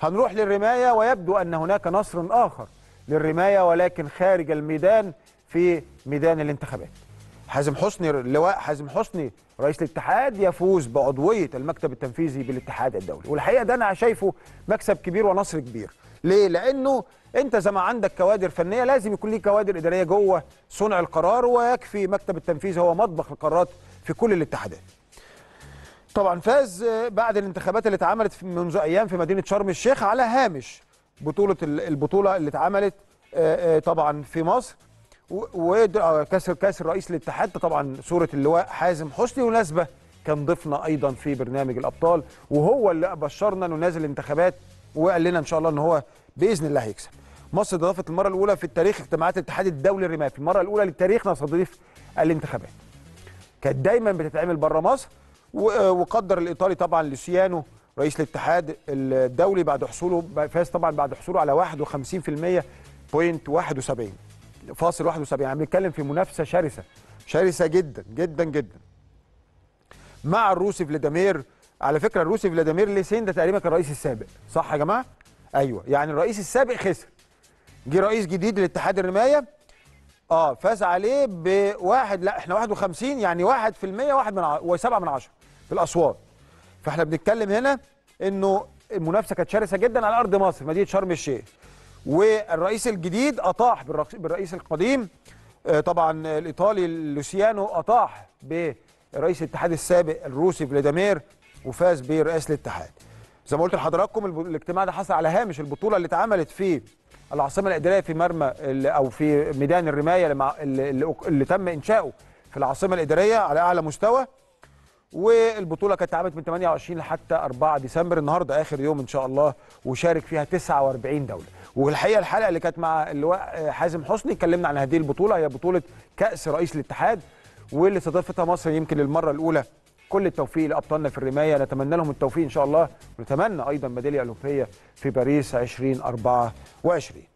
هنروح للرماية ويبدو أن هناك نصر آخر للرماية ولكن خارج الميدان في ميدان الانتخابات حازم حسني لواء حازم حسني رئيس الاتحاد يفوز بعضويه المكتب التنفيذي بالاتحاد الدولي والحقيقه ده انا شايفه مكسب كبير ونصر كبير ليه لانه انت زي ما عندك كوادر فنيه لازم يكون ليه كوادر اداريه جوه صنع القرار ويكفي مكتب التنفيذ هو مطبخ القرارات في كل الاتحادات طبعا فاز بعد الانتخابات اللي اتعملت منذ ايام في مدينه شرم الشيخ على هامش بطوله البطوله اللي اتعملت آه، آه، طبعا في مصر وكاس آه، كاس الرئيس للاتحاد طبعا صوره اللواء حازم حسني وناسبه كان ضيفنا ايضا في برنامج الابطال وهو اللي بشرنا انه نازل الانتخابات وقال لنا ان شاء الله ان هو باذن الله هيكسب. مصر ضافت المره الاولى في التاريخ اجتماعات الاتحاد الدولي الرمايه في المره الاولى لتاريخنا تستضيف الانتخابات. كانت دايما بتتعمل بره مصر آه، وقدر الايطالي طبعا لوسيانو رئيس الاتحاد الدولي بعد حصوله فاز طبعا بعد حصوله على 51% بوينت 71 فاصل 71 يعني بنتكلم في منافسه شرسه شرسه جدا جدا جدا مع الروسي فلاديمير على فكره الروسي فلاديمير ليسين ده تقريبا كان الرئيس السابق صح يا جماعه ايوه يعني الرئيس السابق خسر جه رئيس جديد للاتحاد الرمايه اه فاز عليه بواحد لا احنا 51 يعني 1% واحد من و7 من 10 في الاصوات فاحنا بنتكلم هنا انه المنافسه كانت شرسه جدا على ارض مصر مدينه شرم الشيخ والرئيس الجديد اطاح بالرئيس القديم آه، طبعا الايطالي لوسيانو اطاح برئيس الاتحاد السابق الروسي فلاديمير وفاز برئاسه الاتحاد زي ما قلت لحضراتكم الاجتماع ده حصل على هامش البطوله اللي اتعملت في العاصمه الاداريه في مرمى او في ميدان الرمايه اللي, تم انشاؤه في العاصمه الاداريه على اعلى مستوى والبطوله كانت اتعملت من 28 لحتى 4 ديسمبر النهارده اخر يوم ان شاء الله وشارك فيها 49 دوله والحقيقه الحلقه اللي كانت مع اللواء آه، حازم حسني اتكلمنا عن هذه البطوله هي بطوله كاس رئيس الاتحاد واللي استضافتها مصر يمكن للمره الاولى كل التوفيق لابطالنا في الرمايه نتمنى لهم التوفيق ان شاء الله ونتمنى ايضا ميداليه اولمبيه في باريس 2024